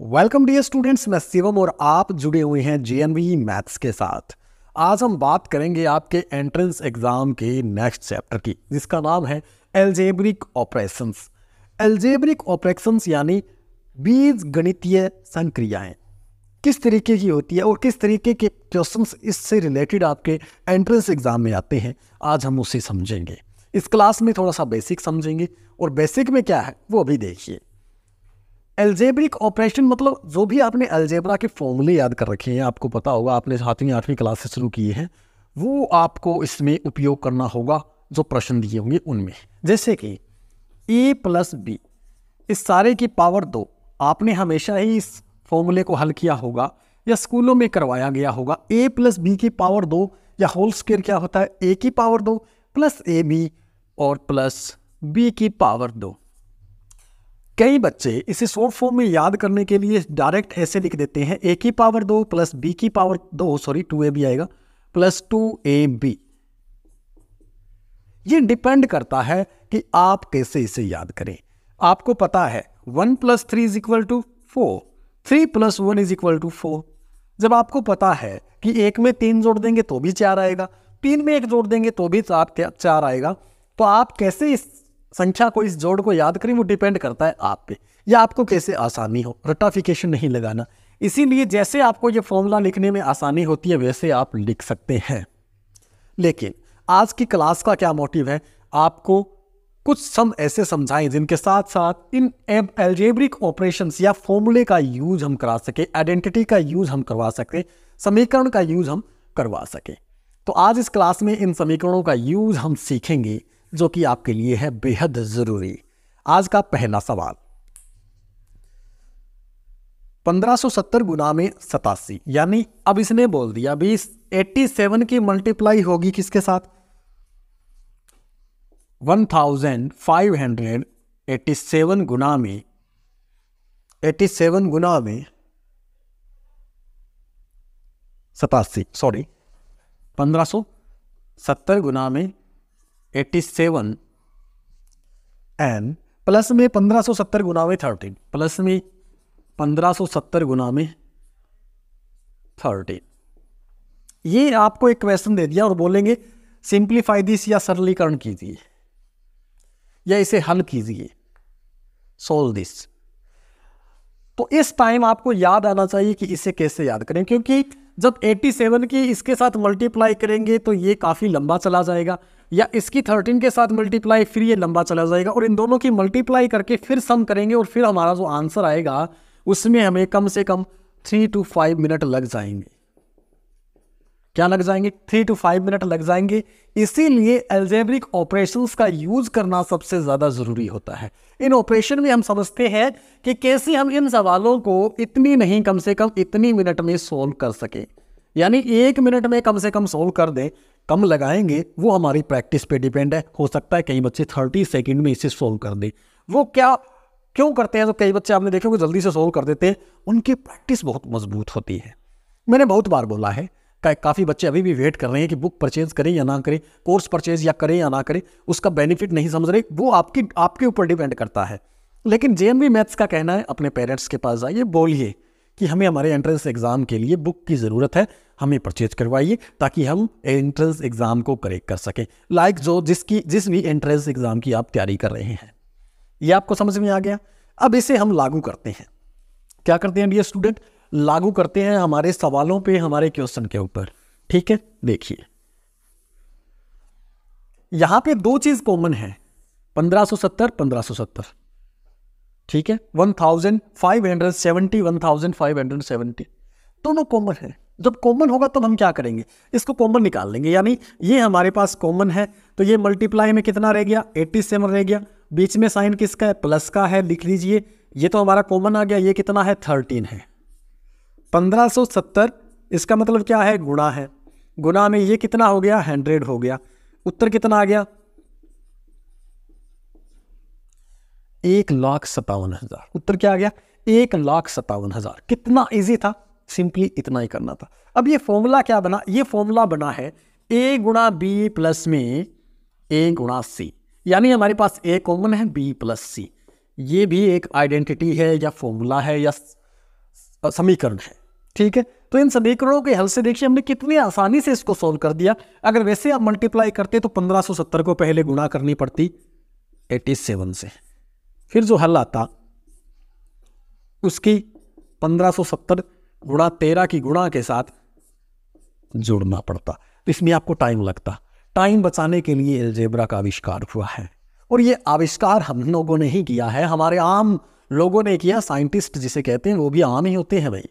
welcome dear students मैं शिवम और आप जुड़े हुए हैं जे मैथ्स e के साथ आज हम बात करेंगे आपके एंट्रेंस एग्जाम के नेक्स्ट चैप्टर की जिसका नाम है एल्जेब्रिक ऑपरेशंस एल्जेब्रिक ऑपरेशंस यानी बीज गणितीय संक्रियाएं किस तरीके की होती है और किस तरीके के क्वेश्चंस इससे रिलेटेड आपके एंट्रेंस एग्जाम में आते हैं आज हम उसे समझेंगे इस क्लास में थोड़ा सा बेसिक समझेंगे और बेसिक में क्या है वो अभी देखिए एल्जेब्रिक ऑपरेशन मतलब जो भी आपने एल्जेब्रा के फॉर्मूले याद कर रखे हैं आपको पता होगा आपने सातवीं आठवीं क्लास से शुरू किए हैं वो आपको इसमें उपयोग करना होगा जो प्रश्न दिए होंगे उनमें जैसे कि ए प्लस बी इस सारे की पावर दो आपने हमेशा ही इस फॉर्मूले को हल किया होगा या स्कूलों में करवाया गया होगा ए प्लस बी की पावर दो या होल स्क्वेयर क्या होता है ए की पावर दो प्लस ए बी और प्लस बी की पावर दो कई बच्चे इसे शॉर्ट फॉर्म में याद करने के लिए डायरेक्ट ऐसे लिख देते हैं ए की पावर दो प्लस बी की पावर दो सॉरी टू ए बी आएगा प्लस टू ए बी ये डिपेंड करता है कि आप कैसे इसे याद करें आपको पता है one plus three is equal to four three plus one is equal to four जब आपको पता है कि एक में तीन जोड़ देंगे तो भी चार आएगा तीन में एक जोड़ देंगे तो भी चार चार आएगा तो आप कैसे इस संख्या को इस जोड़ को याद करें वो डिपेंड करता है आप पे या आपको कैसे आसानी हो रटाफिकेशन नहीं लगाना इसीलिए जैसे आपको ये फॉर्मूला लिखने में आसानी होती है वैसे आप लिख सकते हैं लेकिन आज की क्लास का क्या मोटिव है आपको कुछ सम ऐसे समझाएं जिनके साथ साथ इन एलजेब्रिक ऑपरेशंस या फॉर्मूले का यूज हम करा सके आइडेंटिटी का यूज हम करवा सके समीकरण का यूज हम करवा सके तो आज इस क्लास में इन समीकरणों का यूज हम सीखेंगे जो कि आपके लिए है बेहद ज़रूरी आज का पहला सवाल 1570 गुना में सतासी यानी अब इसने बोल दिया अभी एट्टी की मल्टीप्लाई होगी किसके साथ 1587 गुना में 87 गुना में सतासी सॉरी 1570 गुना में एट्टी सेवन एन प्लस में पंद्रह सौ सत्तर गुना में थर्टीन प्लस में पंद्रह सौ सत्तर गुना में थर्टीन ये आपको एक क्वेश्चन दे दिया और बोलेंगे सिंप्लीफाई दिस या सरलीकरण कीजिए या इसे हल कीजिए सोल्व दिस तो इस टाइम आपको याद आना चाहिए कि इसे कैसे याद करें क्योंकि जब 87 की इसके साथ मल्टीप्लाई करेंगे तो ये काफ़ी लंबा चला जाएगा या इसकी 13 के साथ मल्टीप्लाई फिर ये लंबा चला जाएगा और इन दोनों की मल्टीप्लाई करके फिर सम करेंगे और फिर हमारा जो आंसर आएगा उसमें हमें कम से कम थ्री टू फाइव मिनट लग जाएंगे क्या लग जाएंगे थ्री टू फाइव मिनट लग जाएंगे इसीलिए एल्जेब्रिक ऑपरेशंस का यूज करना सबसे ज़्यादा ज़रूरी होता है इन ऑपरेशन में हम समझते हैं कि कैसे हम इन सवालों को इतनी नहीं कम से कम इतनी मिनट में सोल्व कर सकें यानी एक मिनट में कम से कम सोल्व कर दें कम लगाएंगे वो हमारी प्रैक्टिस पे डिपेंड है हो सकता है कई बच्चे थर्टी सेकेंड में इसे सोल्व कर दें वो क्या क्यों करते हैं तो कई बच्चे आपने देखे जल्दी से सोल्व कर देते हैं उनकी प्रैक्टिस बहुत मजबूत होती है मैंने बहुत बार बोला है का, काफ़ी बच्चे अभी भी वेट कर रहे हैं कि बुक परचेज करें या ना करें कोर्स परचेज या करें या ना करें उसका बेनिफिट नहीं समझ रहे वो आपकी आपके ऊपर डिपेंड करता है लेकिन जे मैथ्स का कहना है अपने पेरेंट्स के पास जाइए बोलिए कि हमें हमारे एंट्रेंस एग्ज़ाम के लिए बुक की ज़रूरत है हमें परचेज करवाइए ताकि हम एंट्रेंस एग्ज़ाम को करेक्ट कर सकें लाइक like जो जिसकी जिस भी एंट्रेंस एग्ज़ाम की आप तैयारी कर रहे हैं ये आपको समझ में आ गया अब इसे हम लागू करते हैं क्या करते हैं डी स्टूडेंट लागू करते हैं हमारे सवालों पे हमारे क्वेश्चन के ऊपर ठीक है देखिए यहां पे दो चीज कॉमन है 1570 1570 ठीक है 1570 1570 दोनों कॉमन है जब कॉमन होगा तब तो हम क्या करेंगे इसको कॉमन निकाल लेंगे यानी ये हमारे पास कॉमन है तो ये मल्टीप्लाई में कितना रह गया 87 रह गया बीच में साइन किसका है प्लस का है लिख लीजिए ये तो हमारा कॉमन आ गया ये कितना है 13 है 1570 इसका मतलब क्या है गुणा है गुणा में ये कितना हो गया हंड्रेड हो गया उत्तर कितना आ गया एक लाख सत्तावन हजार उत्तर क्या आ गया एक लाख सत्तावन हजार कितना इजी था सिंपली इतना ही करना था अब ये फॉर्मूला क्या बना ये फॉर्मूला बना है ए गुणा बी प्लस में ए गुणा सी यानी हमारे पास ए कॉमन है बी प्लस सी ये भी एक आइडेंटिटी है या फॉर्मूला है या समीकरण है ठीक है तो इन समीकरणों के हल से देखिए हमने कितनी आसानी से इसको सोल्व कर दिया अगर वैसे आप मल्टीप्लाई करते तो 1570 को पहले गुणा करनी पड़ती 87 से फिर जो हल आता उसकी 1570 गुणा तेरह की गुणा के साथ जोड़ना पड़ता तो इसमें आपको टाइम लगता टाइम बचाने के लिए एल्जेब्रा का आविष्कार हुआ है और ये आविष्कार हम लोगों ने ही किया है हमारे आम लोगों ने किया साइंटिस्ट जिसे कहते हैं वो भी आम ही होते हैं भाई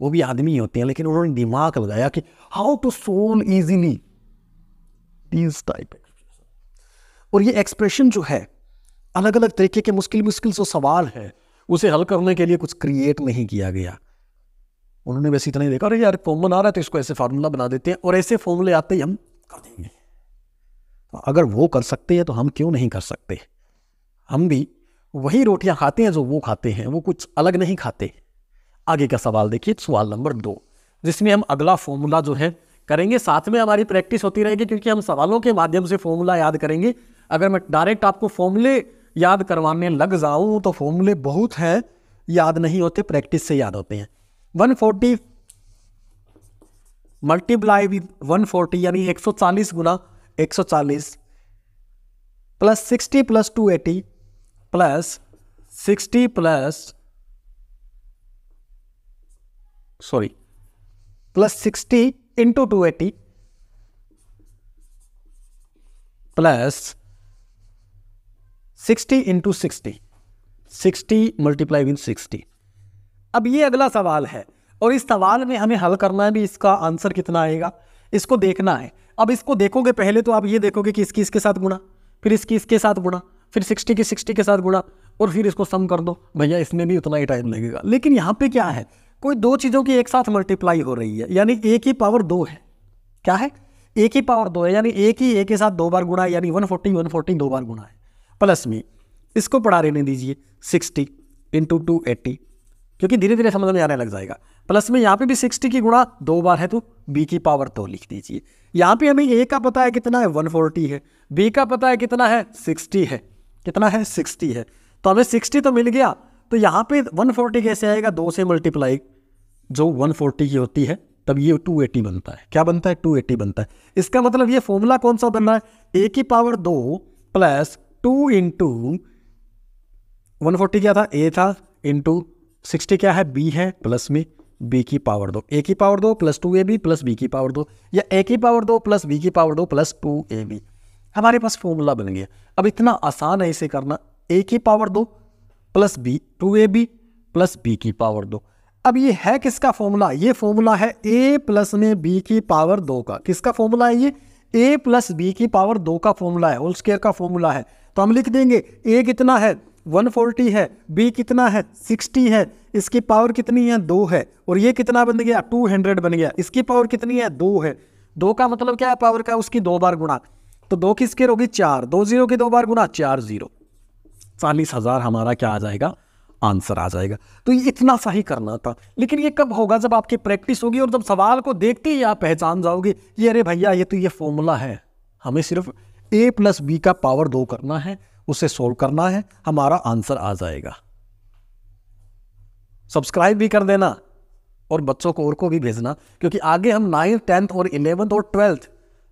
वो भी आदमी ही होते हैं लेकिन उन्होंने दिमाग लगाया कि how to solve easily type और ये एक्सप्रेशन जो है अलग अलग तरीके के मुश्किल मुश्किल जो सवाल है उसे हल करने के लिए कुछ क्रिएट नहीं किया गया उन्होंने वैसे इतना ही देखा अरे यार फॉर्मूला आ रहा है तो इसको ऐसे फार्मूला बना देते हैं और ऐसे फॉर्मूले आते ही हम कर देंगे तो अगर वो कर सकते हैं तो हम क्यों नहीं कर सकते हम भी वही रोटियां खाते हैं जो वो खाते हैं वो कुछ अलग नहीं खाते आगे का सवाल देखिए सवाल नंबर दो जिसमें हम अगला फॉर्मूला जो है करेंगे साथ में हमारी प्रैक्टिस होती रहेगी क्योंकि हम सवालों के माध्यम से फॉर्मूला याद करेंगे अगर मैं डायरेक्ट आपको फॉर्मूले याद करवाने लग जाऊँ तो फॉर्मूले बहुत हैं याद नहीं होते प्रैक्टिस से याद होते हैं 140 फोर्टी मल्टीप्लाई विद वन यानी 140 गुना 140 plus 60 plus 280 plus sixty plus sorry plus sixty into two eighty plus sixty into sixty sixty multiply with sixty अब ये अगला सवाल है और इस सवाल में हमें हल करना है भी इसका आंसर कितना आएगा इसको देखना है अब इसको देखोगे पहले तो आप ये देखोगे कि इसकी इसके साथ गुणा फिर इसकी इसके साथ गुणा फिर सिक्सटी की सिक्सटी के साथ गुणा और फिर इसको सम कर दो भैया इसमें भी उतना ही टाइम लगेगा लेकिन यहाँ पे क्या है कोई दो चीज़ों की एक साथ मल्टीप्लाई हो रही है यानी एक ही पावर दो है क्या है एक ही पावर दो है यानी एक ही एक के साथ दो बार गुणा यानी वन फोर्टी वन फोर्टी दो बार गुणा है प्लस में इसको पढ़ा रहने दीजिए सिक्सटी इंटू टू एट्टी क्योंकि धीरे धीरे समझ में आने लग जाएगा प्लस में यहाँ पे भी सिक्सटी की गुणा दो बार है तो बी की पावर दो तो लिख दीजिए यहाँ पे हमें ए का पता है कितना है वन फोर्टी है बी का पता है कितना है सिक्सटी है कितना है सिक्सटी है तो हमें सिक्सटी तो मिल गया तो यहाँ पे वन फोर्टी कैसे आएगा दो से मल्टीप्लाई जो वन फोर्टी की होती है तब ये टू एटी बनता है क्या बनता है टू एटी बनता है इसका मतलब ये फॉर्मूला कौन सा बन रहा है ए की पावर दो plus two into one forty क्या था ए था इंटू सिक्सटी क्या है बी है प्लस में बी की पावर दो ए की पावर दो plus two A B plus B की पावर दो या ए की पावर दो प्लस बी की पावर दो प्लस टू ए बी हमारे पास फॉर्मूला बन गया अब इतना आसान है इसे करना ए की पावर दो plus B two A B plus B की पावर दो अब ये है किसका फॉर्मूला ये फॉर्मूला है ए प्लस में बी की पावर दो का किसका फॉर्मूला है ये ए प्लस बी की पावर दो का फॉर्मूला है होल स्केयर का फॉर्मूला है तो हम लिख देंगे ए कितना है 140 है बी कितना है 60 है इसकी पावर कितनी है दो है और ये कितना बन गया 200 बन गया इसकी पावर कितनी है दो है दो का मतलब क्या है पावर का उसकी दो बार गुणा तो दो किसके होगी चार दो जीरो के दो बार गुना चार जीरो चालीस हजार हमारा क्या आ जाएगा आंसर आ जाएगा तो ये इतना सा ही करना था लेकिन ये कब होगा जब आपकी प्रैक्टिस होगी और जब सवाल को देखते ही आप पहचान जाओगे ये अरे भैया ये तो ये फॉर्मूला है हमें सिर्फ ए प्लस बी का पावर दो करना है उसे सोल्व करना है हमारा आंसर आ जाएगा सब्सक्राइब भी कर देना और बच्चों को और को भी भेजना क्योंकि आगे हम नाइन्थ टेंथ और इलेवेंथ और ट्वेल्थ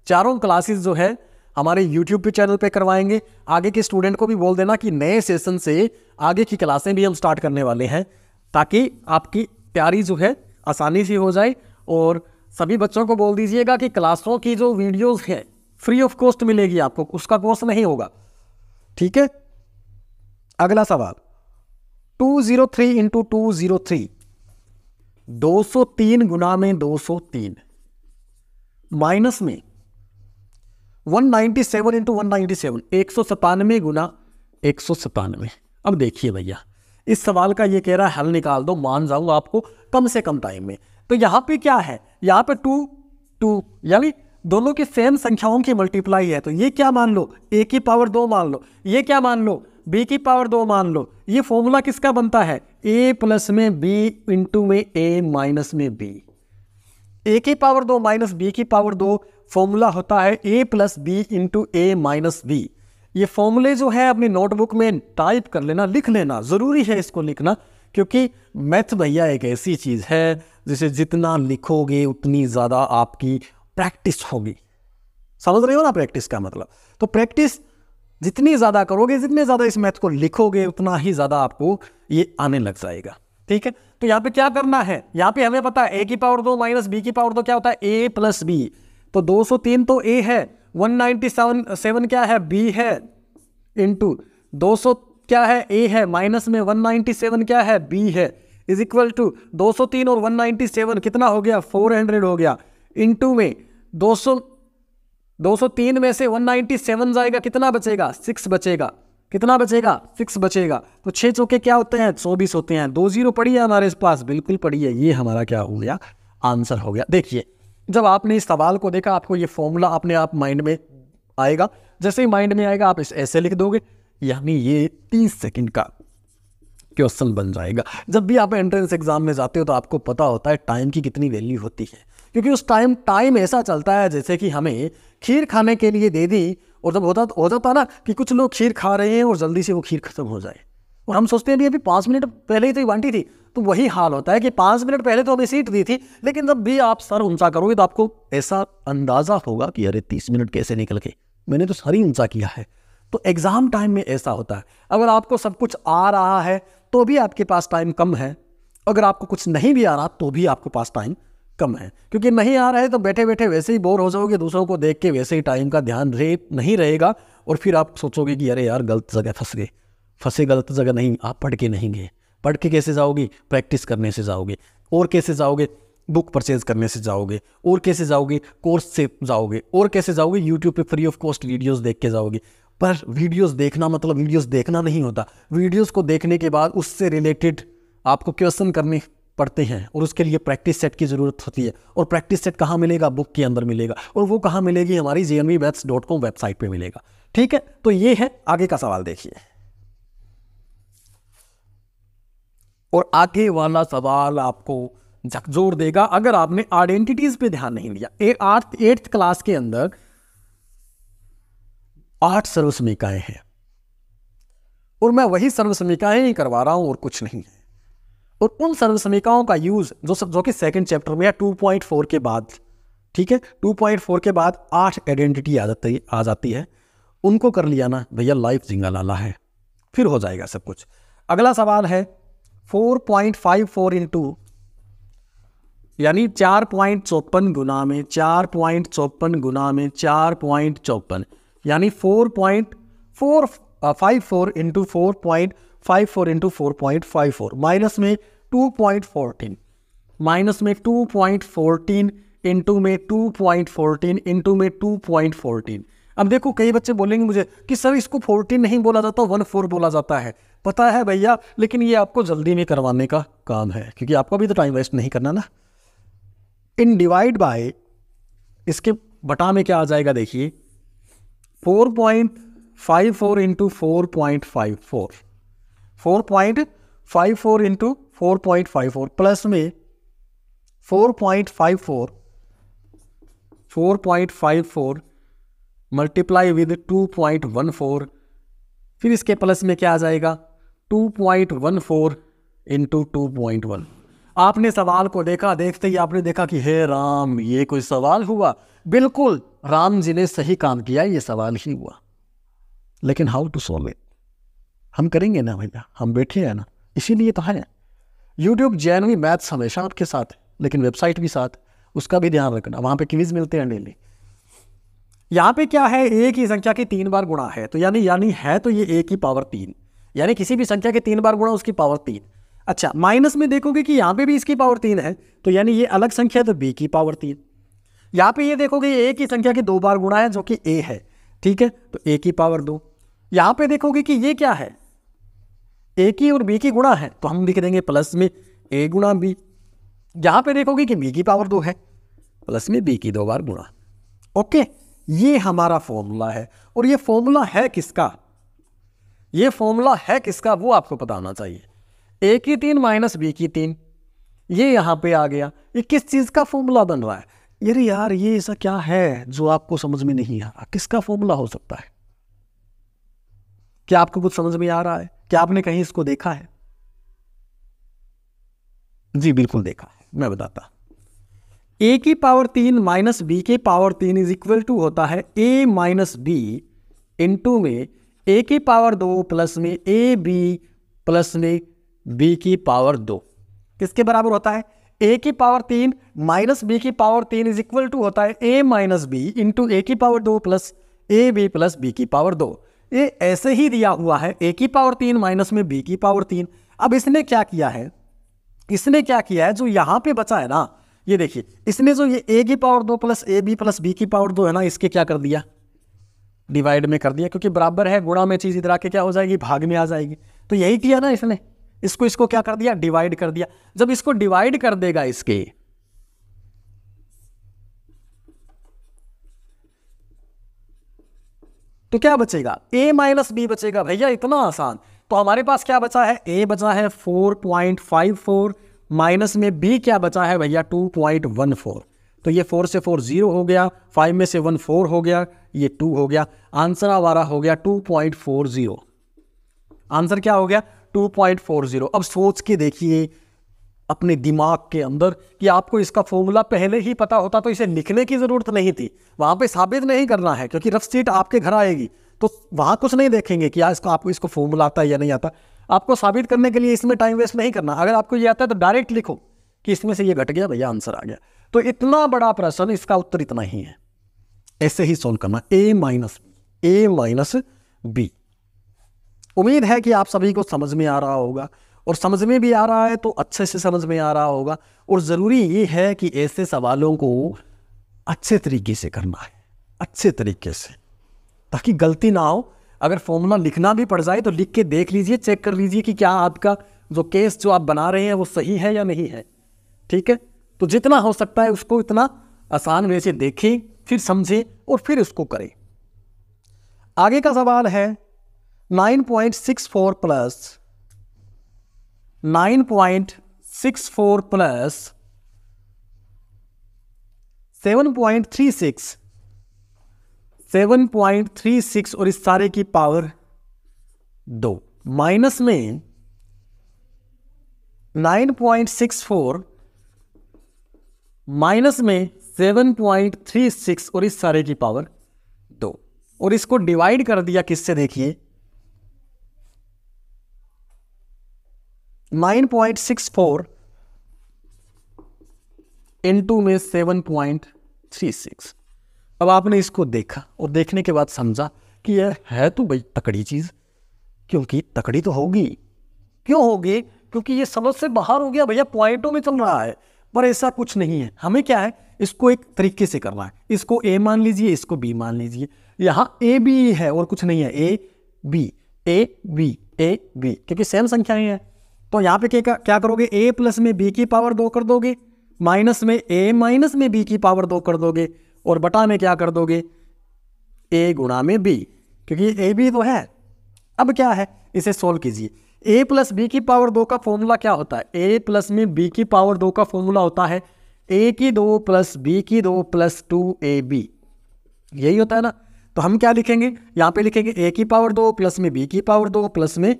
चारों क्लासेस जो है हमारे यूट्यूब पे चैनल पे करवाएंगे आगे के स्टूडेंट को भी बोल देना कि नए सेशन से आगे की क्लासें भी हम स्टार्ट करने वाले हैं ताकि आपकी तैयारी जो है आसानी से हो जाए और सभी बच्चों को बोल दीजिएगा कि क्लासों की जो वीडियोस हैं फ्री ऑफ कॉस्ट मिलेगी आपको उसका कोर्स नहीं होगा ठीक है अगला सवाल 203 zero three into two zero three दो सौ तीन गुना में दो सौ तीन माइनस में one ninety seven into one ninety seven एक सौ सतानवे गुना एक सौ सतानवे अब देखिए भैया इस सवाल का ये कह रहा है हल निकाल दो मान जाऊँ आपको कम से कम टाइम में तो यहाँ पे क्या है यहाँ पे टू टू यानी दोनों की सेम संख्याओं की मल्टीप्लाई है तो ये क्या मान लो ए की पावर दो मान लो ये क्या मान लो बी की पावर दो मान लो ये फॉर्मूला किसका बनता है ए प्लस में बी इंटू में ए माइनस में बी ए की पावर दो माइनस बी की पावर दो फॉर्मूला होता है A plus B into A minus B ये फॉर्मूले जो है अपनी नोटबुक में टाइप कर लेना लिख लेना ज़रूरी है इसको लिखना क्योंकि मैथ भैया एक ऐसी चीज़ है जिसे जितना लिखोगे उतनी ज़्यादा आपकी प्रैक्टिस होगी समझ रहे हो ना प्रैक्टिस का मतलब तो प्रैक्टिस जितनी ज़्यादा करोगे जितने ज़्यादा इस मैथ को लिखोगे उतना ही ज़्यादा आपको ये आने लग जाएगा ठीक है तो यहाँ पे क्या करना है यहाँ पे हमें पता है ए की पावर दो माइनस बी की पावर दो क्या होता है ए प्लस बी तो 203 तो ए है 197 सेवन क्या है बी है इंटू 200 क्या है ए है माइनस में 197 क्या है बी है इज इक्वल टू 203 और 197 कितना हो गया 400 हो गया इंटू में 200 203 में से 197 जाएगा कितना बचेगा सिक्स बचेगा कितना बचेगा सिक्स बचेगा तो छः चौके क्या होते हैं चौबीस होते हैं दो जीरो पड़ी है हमारे पास बिल्कुल पड़ी है ये हमारा क्या हो गया आंसर हो गया देखिए जब आपने इस सवाल को देखा आपको ये फॉर्मूला अपने आप माइंड में आएगा जैसे ही माइंड में आएगा आप इस ऐसे लिख दोगे यानी ये तीस सेकेंड का क्वेश्चन बन जाएगा जब भी आप एंट्रेंस एग्जाम में जाते हो तो आपको पता होता है टाइम की कितनी वैल्यू होती है क्योंकि उस टाइम टाइम ऐसा चलता है जैसे कि हमें खीर खाने के लिए दे दी और जब होता हो जाता ना कि कुछ लोग खीर खा रहे हैं और जल्दी से वो खीर खत्म हो जाए और हम सोचते हैं भी अभी पाँच मिनट पहले ही तो ये बांटी थी तो वही हाल होता है कि पाँच मिनट पहले तो हमें सीट दी थी लेकिन जब भी आप सर ऊंचा करोगे तो आपको ऐसा अंदाज़ा होगा कि अरे तीस मिनट कैसे निकल गए मैंने तो सर ही ऊंचा किया है तो एग्ज़ाम टाइम में ऐसा होता है अगर आपको सब कुछ आ रहा है तो भी आपके पास टाइम कम है अगर आपको कुछ नहीं भी आ रहा तो भी आपके पास टाइम कम है क्योंकि नहीं आ रहा है तो बैठे बैठे वैसे ही बोर हो जाओगे दूसरों को देख के वैसे ही टाइम का ध्यान रे नहीं रहेगा और फिर आप सोचोगे कि अरे यार गलत जगह फंस गए फंसे गलत जगह नहीं आप पढ़ के नहीं गए पढ़ के कैसे जाओगे प्रैक्टिस करने से जाओगे और कैसे जाओगे बुक परचेज करने से जाओगे और कैसे जाओगे कोर्स से जाओगे और कैसे जाओगे यूट्यूब पे फ्री ऑफ कॉस्ट वीडियोस देख के जाओगे पर वीडियोस देखना मतलब वीडियोस देखना नहीं होता वीडियोस को देखने के बाद उससे रिलेटेड आपको क्वेश्चन करने पड़ते हैं और उसके लिए प्रैक्टिस सेट की ज़रूरत होती है और प्रैक्टिस सेट कहाँ मिलेगा बुक के अंदर मिलेगा और वो कहाँ मिलेगी हमारी जे एन वेबसाइट पर मिलेगा ठीक है तो ये है आगे का सवाल देखिए और आगे वाला सवाल आपको झकझोर देगा अगर आपने आइडेंटिटीज पे ध्यान नहीं दिया एट्थ क्लास के अंदर आठ सर्वसमिकाएं हैं और मैं वही सर्वसमिकाएं ही करवा रहा हूं और कुछ नहीं है और उन सर्वसमिकाओं का यूज जो सब जो कि सेकंड चैप्टर में है फोर के बाद ठीक है टू पॉइंट फोर के बाद आठ आइडेंटिटी आ जाती आ जाती है उनको कर लिया ना भैया लाइफ जिंगा लाला है फिर हो जाएगा सब कुछ अगला सवाल है four point five four into यानी चार पॉइंट चौपन गुना में चार पॉइंट चौपन गुना में चार पॉइंट चौपन यानी four point four five four into four point five four into four point five four minus में टू पॉइंट फोर्टीन माइनस में टू पॉइंट फोर्टीन इंटू में टू पॉइंट फोर्टीन इंटू में टू पॉइंट फोर्टीन अब देखो कई बच्चे बोलेंगे मुझे कि सर इसको फोर्टीन नहीं बोला जाता वन फोर बोला जाता है पता है भैया लेकिन ये आपको जल्दी में करवाने का काम है क्योंकि आपको भी तो टाइम वेस्ट नहीं करना ना इन डिवाइड बाय इसके बटा में क्या आ जाएगा देखिए four point five four into four point five four four point five four into four point five four plus में four point five four four point five four multiply with two point one four फिर इसके plus में क्या आ जाएगा two point one four into two point one आपने सवाल को देखा देखते ही आपने देखा कि हे राम ये कोई सवाल हुआ बिल्कुल राम जी ने सही काम किया ये सवाल ही हुआ लेकिन हाउ टू सॉल्व इट हम करेंगे ना भैया हम बैठे हैं ना इसीलिए तो है यूट्यूब जैनवी मैथ्स हमेशा आपके साथ है लेकिन वेबसाइट भी साथ उसका भी ध्यान रखना वहाँ पे क्विज मिलते हैं डेली यहाँ पे क्या है एक ही संख्या के तीन बार गुणा है तो यानी यानी है तो ये एक ही पावर तीन यानी किसी भी संख्या के तीन बार गुणा उसकी पावर तीन अच्छा माइनस में देखोगे कि यहाँ पे भी इसकी पावर तीन है तो यानी ये अलग संख्या है तो बी की पावर तीन यहाँ पे ये देखोगे ए की संख्या के दो बार गुणा है जो कि ए है ठीक है तो ए की पावर दो यहाँ पे देखोगे कि ये क्या है ए की और बी की गुणा है तो हम लिख देंगे प्लस में ए गुणा बी यहाँ पे देखोगे कि बी की पावर दो है प्लस में बी की दो बार गुणा ओके ये हमारा फॉर्मूला है और ये फॉर्मूला है किसका ये फॉर्मूला है किसका वो आपको पता होना चाहिए ए की तीन माइनस बी की तीन ये यहाँ पे आ गया ये किस चीज़ का फॉर्मूला बन रहा है यार यार ये ऐसा क्या है जो आपको समझ में नहीं आ रहा किसका फॉर्मूला हो सकता है क्या आपको कुछ समझ में आ रहा है क्या आपने कहीं इसको देखा है जी बिल्कुल देखा है मैं बताता ए की पावर तीन माइनस बी के पावर तीन इज इक्वल टू होता है ए माइनस बी इंटू में ए की पावर दो प्लस में ए बी प्लस में बी की पावर दो किसके बराबर होता है ए की पावर तीन माइनस बी की पावर तीन इज इक्वल टू होता है A minus B into A की पावर दो plus A B plus B की पावर दो ये ऐसे ही दिया हुआ है ए की पावर तीन माइनस में बी की पावर तीन अब इसने क्या किया है इसने क्या किया है जो यहाँ पे बचा है ना ये देखिए इसने जो ये ए की पावर दो plus A B plus B की पावर दो है ना इसके क्या कर दिया डिवाइड में कर दिया क्योंकि बराबर है गुणा में चीज़ इधर आके क्या हो जाएगी भाग में आ जाएगी तो यही किया ना इसने इसको इसको क्या कर दिया डिवाइड कर दिया जब इसको डिवाइड कर देगा इसके तो क्या बचेगा ए माइनस बी बचेगा भैया इतना आसान तो हमारे पास क्या बचा है ए बचा है फोर फाइव फोर माइनस में बी क्या बचा है भैया टू वन फोर तो ये फोर से फोर जीरो हो गया फाइव में से वन फोर हो गया ये टू हो गया आंसर हमारा हो गया two point four zero answer क्या हो गया टू पॉइंट फोर जीरो अब सोच के देखिए अपने दिमाग के अंदर कि आपको इसका फॉर्मूला पहले ही पता होता तो इसे लिखने की ज़रूरत नहीं थी वहाँ पे साबित नहीं करना है क्योंकि रफ सीट आपके घर आएगी तो वहाँ कुछ नहीं देखेंगे कि इसको आपको इसको फॉर्मूला आता है या नहीं आता आपको साबित करने के लिए इसमें टाइम वेस्ट नहीं करना अगर आपको ये आता है तो डायरेक्ट लिखो कि इसमें से ये घट गया भैया आंसर आ गया तो इतना बड़ा प्रश्न इसका उत्तर इतना ही है ऐसे ही सोल्व करना A minus A minus B उम्मीद है कि आप सभी को समझ में आ रहा होगा और समझ में भी आ रहा है तो अच्छे से समझ में आ रहा होगा और ज़रूरी ये है कि ऐसे सवालों को अच्छे तरीके से करना है अच्छे तरीके से ताकि गलती ना हो अगर फॉर्मूला लिखना भी पड़ जाए तो लिख के देख लीजिए चेक कर लीजिए कि क्या आपका जो केस जो आप बना रहे हैं वो सही है या नहीं है ठीक है तो जितना हो सकता है उसको इतना आसान वे से देखें फिर समझें और फिर उसको करें आगे का सवाल है 9.64 प्लस 9.64 प्लस 7.36 7.36 और इस सारे की पावर दो माइनस में 9.64 माइनस में सेवन पॉइंट थ्री सिक्स और इस सारे की पावर दो और इसको डिवाइड कर दिया किससे देखिए nine point six four into में सेवन पॉइंट थ्री सिक्स अब आपने इसको देखा और देखने के बाद समझा कि यह है तो भाई तकड़ी चीज़ क्योंकि तकड़ी तो होगी क्यों होगी क्योंकि ये समझ से बाहर हो गया भैया पॉइंटों में चल रहा है पर ऐसा कुछ नहीं है हमें क्या है इसको एक तरीके से करना है इसको ए मान लीजिए इसको बी मान लीजिए यहाँ ए बी है और कुछ नहीं है A B A B A B क्योंकि सेम संख्याएं हैं तो यहाँ पे क्या क्या करोगे ए प्लस में बी की पावर दो कर दोगे माइनस में ए माइनस में बी की पावर दो कर दोगे और बटा में क्या कर दोगे ए गुणा में बी क्योंकि ए बी तो है अब क्या है इसे सोल्व कीजिए ए प्लस बी की पावर दो का फॉर्मूला क्या होता है ए प्लस में बी की पावर दो का फॉर्मूला होता है ए की दो प्लस बी की दो प्लस टू ए बी यही होता है ना तो हम क्या लिखेंगे यहाँ पे लिखेंगे ए की पावर दो प्लस में बी की पावर दो प्लस में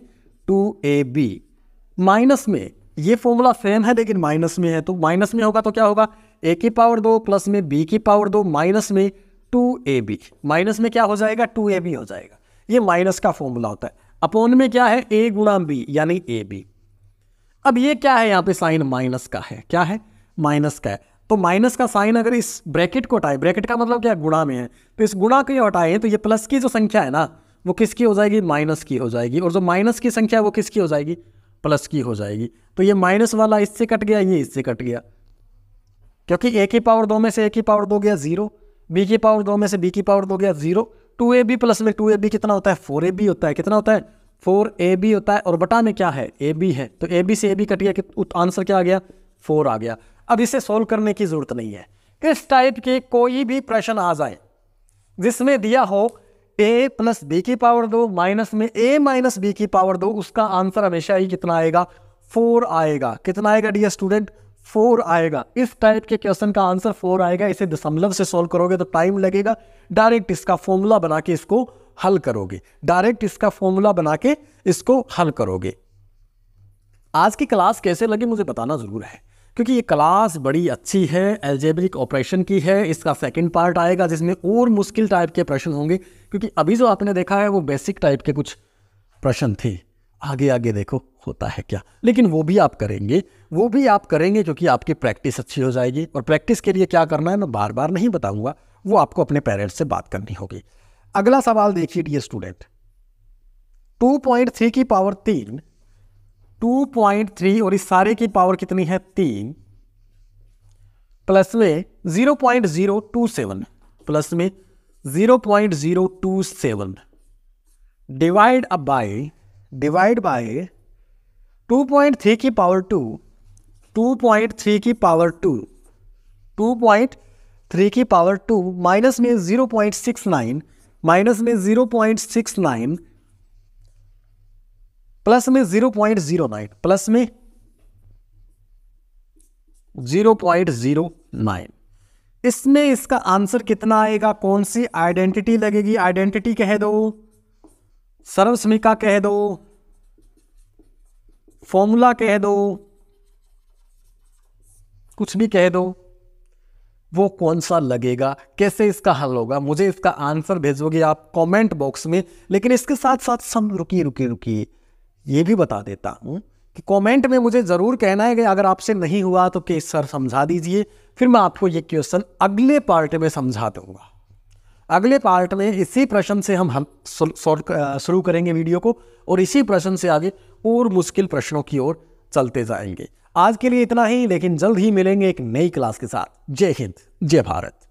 टू ए बी माइनस में ये फॉर्मूला सेम है लेकिन माइनस में है तो माइनस में होगा तो क्या होगा ए की पावर दो प्लस में बी की पावर दो माइनस में टू ए बी माइनस में क्या हो जाएगा टू ए बी हो जाएगा ये माइनस का फॉर्मूला होता है अपोन में क्या है ए गुणा बी यानी ए बी अब ये क्या है यहाँ पे साइन माइनस का है क्या है माइनस का है तो माइनस का साइन अगर इस ब्रैकेट को हटाए ब्रैकेट का मतलब क्या गुणा में है तो इस गुणा को हटाए तो ये प्लस की जो संख्या है ना वो किसकी हो जाएगी माइनस की हो जाएगी और जो माइनस की संख्या है वो किसकी हो जाएगी प्लस की हो जाएगी तो ये माइनस वाला इससे कट गया ये इससे कट गया क्योंकि ए की पावर दो में से ए की पावर दो गया जीरो बी की पावर दो में से बी की पावर दो गया zero two A B plus में टू ए बी कितना होता है फोर ए बी होता है कितना होता है फोर ए बी होता है और बटा में क्या है ए बी है तो ए बी से ए बी कट गया कि आंसर क्या आ गया फोर आ गया अब इसे सॉल्व करने की ज़रूरत नहीं है इस टाइप के कोई भी प्रश्न आ जाए जिसमें दिया हो ए प्लस बी की पावर दो माइनस में ए माइनस बी की पावर दो उसका आंसर हमेशा ही कितना आएगा फोर आएगा कितना आएगा डियर स्टूडेंट फोर आएगा इस टाइप के क्वेश्चन का आंसर फोर आएगा इसे दशमलव से सॉल्व करोगे तो टाइम लगेगा डायरेक्ट इसका फॉर्मूला बना के इसको हल करोगे डायरेक्ट इसका फॉर्मूला बना के इसको हल करोगे आज की क्लास कैसे लगी मुझे बताना ज़रूर है क्योंकि ये क्लास बड़ी अच्छी है एल्जेब्रिक ऑपरेशन की है इसका सेकंड पार्ट आएगा जिसमें और मुश्किल टाइप के प्रश्न होंगे क्योंकि अभी जो आपने देखा है वो बेसिक टाइप के कुछ प्रश्न थे आगे आगे देखो होता है क्या लेकिन वो भी आप करेंगे वो भी आप करेंगे क्योंकि आपकी प्रैक्टिस अच्छी हो जाएगी और प्रैक्टिस के लिए क्या करना है मैं बार बार नहीं बताऊंगा वो आपको अपने पेरेंट्स से बात करनी होगी अगला सवाल देखिए डी स्टूडेंट 2.3 की पावर तीन 2.3 और इस सारे की पावर कितनी है तीन प्लस में 0.027 प्लस में 0.027 डिवाइड अब by divide by two point three की power two two point three की power two two point three की पावर टू माइनस में जीरो पॉइंट नाइन माइनस में जीरो पॉइंट नाइन प्लस में zero point zero nine plus में zero point zero nine इसमें इसका answer कितना आएगा कौन सी आइडेंटिटी लगेगी आइडेंटिटी कह दो सर्वस्मिका कह दो फॉर्मूला कह दो कुछ भी कह दो वो कौन सा लगेगा कैसे इसका हल होगा मुझे इसका आंसर भेजोगे आप कमेंट बॉक्स में लेकिन इसके साथ साथ सब रुकी रुकी रुकी ये भी बता देता हूँ कि कमेंट में मुझे ज़रूर कहना है कि अगर आपसे नहीं हुआ तो के सर समझा दीजिए फिर मैं आपको ये क्वेश्चन अगले पार्ट में समझा दूंगा अगले पार्ट में इसी प्रश्न से हम हम शुरू करेंगे वीडियो को और इसी प्रश्न से आगे और मुश्किल प्रश्नों की ओर चलते जाएंगे आज के लिए इतना ही लेकिन जल्द ही मिलेंगे एक नई क्लास के साथ जय हिंद जय भारत